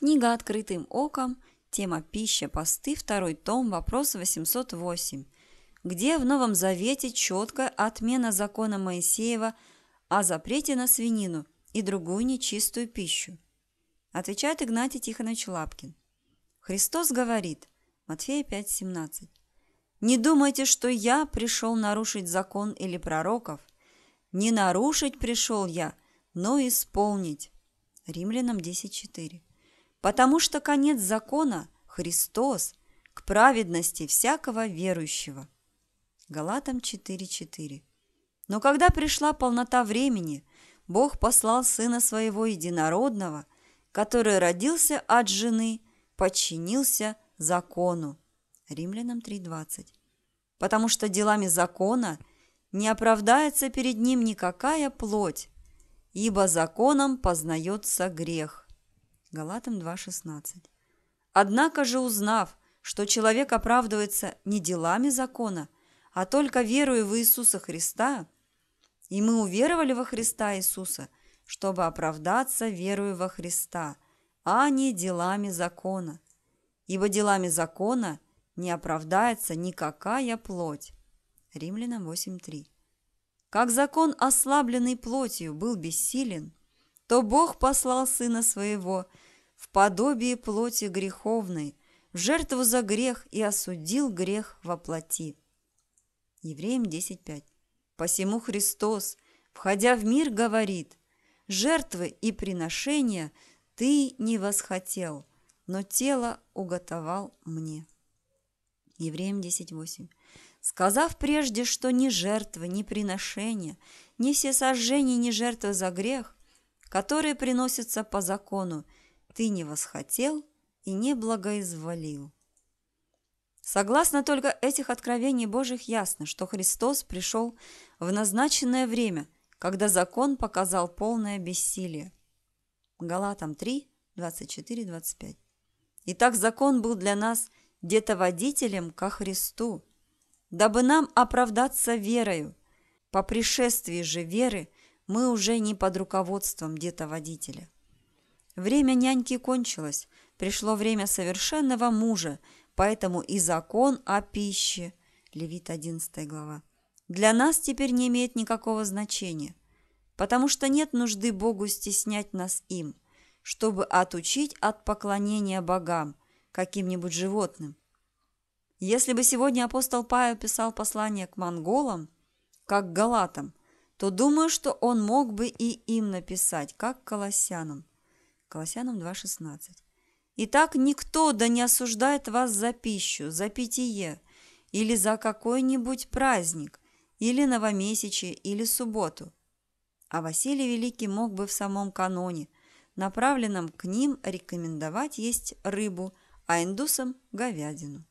Книга «Открытым оком», тема «Пища, посты», второй том, вопрос 808, где в Новом Завете четкая отмена закона Моисеева о запрете на свинину и другую нечистую пищу. Отвечает Игнатий Тихонович Лапкин. Христос говорит, Матфея 5,17, «Не думайте, что я пришел нарушить закон или пророков. Не нарушить пришел я, но исполнить». Римлянам 10,4 потому что конец закона – Христос к праведности всякого верующего. Галатам 4.4 Но когда пришла полнота времени, Бог послал Сына Своего Единородного, который родился от жены, подчинился закону. Римлянам 3.20 Потому что делами закона не оправдается перед ним никакая плоть, ибо законом познается грех. Галатам 2.16. Однако же узнав, что человек оправдывается не делами закона, а только верою в Иисуса Христа, и мы уверовали во Христа Иисуса, чтобы оправдаться верою во Христа, а не делами закона. Ибо делами закона не оправдается никакая плоть. Римлянам 8.3. Как закон, ослабленный плотью, был бессилен – то Бог послал Сына Своего в подобие плоти греховной, в жертву за грех и осудил грех во плоти. Евреям 10.5. Посему Христос, входя в мир, говорит, «Жертвы и приношения ты не восхотел, но тело уготовал мне». Евреям 10.8. Сказав прежде, что ни жертвы, ни приношения, ни все сожжения, ни жертва за грех которые приносятся по закону, ты не восхотел и не благоизволил. Согласно только этих откровений Божьих ясно, что Христос пришел в назначенное время, когда закон показал полное бессилие. Галатам 3, 24-25. Итак, закон был для нас детоводителем ко Христу, дабы нам оправдаться верою. По пришествии же веры – мы уже не под руководством детоводителя. Время няньки кончилось, пришло время совершенного мужа, поэтому и закон о пище, Левит 11 глава, для нас теперь не имеет никакого значения, потому что нет нужды Богу стеснять нас им, чтобы отучить от поклонения богам, каким-нибудь животным. Если бы сегодня апостол Павел писал послание к монголам, как к галатам – то думаю, что он мог бы и им написать, как Колоссянам. Колоссянам 2.16. Итак, никто да не осуждает вас за пищу, за питье, или за какой-нибудь праздник, или новомесячие, или субботу. А Василий Великий мог бы в самом каноне, направленном к ним, рекомендовать есть рыбу, а индусам – говядину.